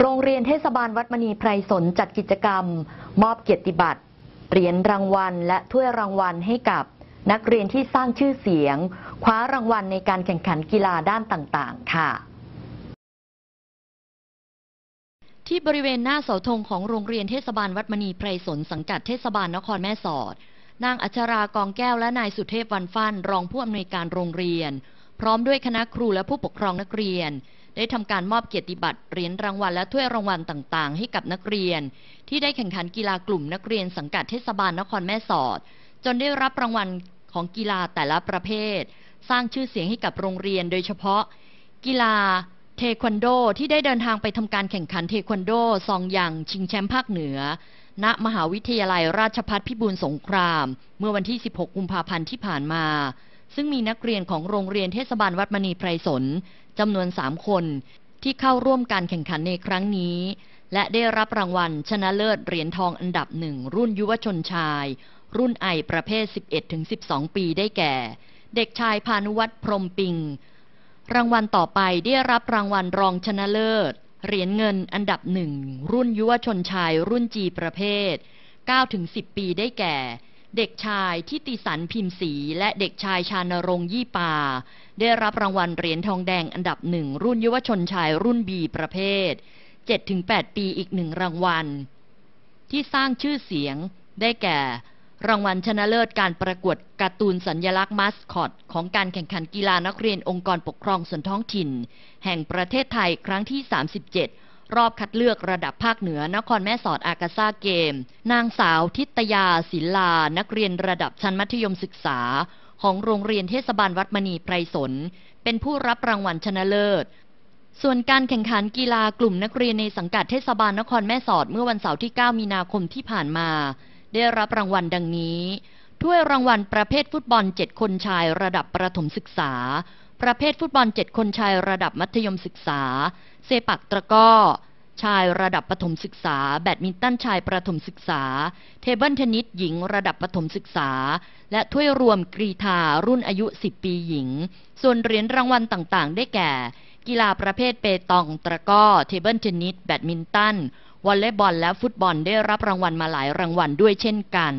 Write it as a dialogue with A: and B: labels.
A: โรงเรียนเทศบาลวัดมณีไพรสนจัดกิจกรรม มอบเกียรติบัตรเหรียญรางวัล และถ้วยรางวัลให้กับนักเรียนที่สร้างชื่อเสียง คว้ารางวัลในการแข่งขันกีฬาด้านต่างๆ ค่ะ ที่บริเวณหน้าเสาธงของโรงเรียนเทศบาลวัดมณีไพรสนสังกัดเทศบาลนครแม่สอดนางอัชรากองแก้วและนายสุเทพวันฟันรองผู้อำนวยการโรงเรียน พร้อมด้วยคณะครูและผู้ปกครองนักเรียนได้ทำการมอบเกียรติบัตรเหรียญรางวัล และถ้วยรางวัลต่างๆ ให้กับนักเรียน ที่ได้แข่งขันกีฬากลุ่มนักเรียนสังกัดเทศบาลนครแม่สอด จนได้รับรางวัลของกีฬาแต่ละประเภท สร้างชื่อเสียงให้กับโรงเรียนโดยเฉพาะ กีฬาเทควันโด ที่ได้เดินทางไปทำการแข่งขันเทควันโดซองยังชิงแชมป์ภาคเหนือ ณมหาวิทยาลัยราชภัฏพิบูลสงคราม เมื่อวันที่ 16 กุมภาพันธ์ที่ผ่านมาซึ่งมีนักเรียนของโรงเรียนเทศบาลวัดมณีไพรสนจำนวน3คนที่เข้าร่วมการแข่งขันในครั้งนี้ และได้รับรางวัลชนะเลิศเหรียญทองอันดับหนึ่งรุ่นยุวชนชาย รุ่นไอประเภท 11-12 ปีได้แก่ เด็กชายพานุวัฒน์พรมปิง รางวัลต่อไปได้รับรางวัลรองชนะเลิศเหรียญเงินอันดับหนึ่งรุ่นยุวชนชายรุ่นจีประเภท 9-10 ปีได้แก่เด็กชายทิติสันพิมพ์ศรีและเด็กชายชานรงยี่ป่า ได้รับรางวัลเหรียญทองแดงอันดับหนึ่งรุ่นยุวชนชายรุ่นบีประเภท 7-8 ปีอีกหนึ่งรางวัล ที่สร้างชื่อเสียง ได้แก่ รางวัลชนะเลิศการประกวดการ์ตูนสัญญลักษณ์มาสคอต ของการแข่งขันกีฬานักเรียนองค์กรปกครองส่วนท้องถิ่น แห่งประเทศไทยครั้งที่ 37รอบคัดเลือกระดับภาคเหนือนครแม่สอดอากาซาเกม นางสาว ทิตยา ศิลา นักเรียนระดับชั้นมัธยมศึกษา ของโรงเรียนเทศบาลวัดมณีไพรสนเป็นผู้รับรางวัลชนะเลิศ ส่วนการแข่งขันกีฬากลุ่มนักเรียนในสังกัดเทศบาลนครแม่สอดเมื่อวันเสาร์ที่ 9 มีนาคมที่ผ่านมา ได้รับรางวัลดังนี้ถ้วยรางวัลประเภทฟุตบอล7คนชายระดับประถมศึกษา ประเภทฟุตบอล7คนชายระดับมัธยมศึกษาเซปักตะก้อชายระดับประถมศึกษาแบดมินตันชายประถมศึกษา เทเบิลเทนนิสหญิงระดับประถมศึกษา และถ้วยรวมกรีธารุ่นอายุ 10 ปีหญิงส่วนเหรียญรางวัลต่างๆ ได้แก่ กีฬาประเภทเปตองตะก้อเทเบิลเทนนิสแบดมินตันวอลเลย์บอล และ ฟุตบอลได้รับรางวัลมาหลายรางวัลด้วยเช่นกัน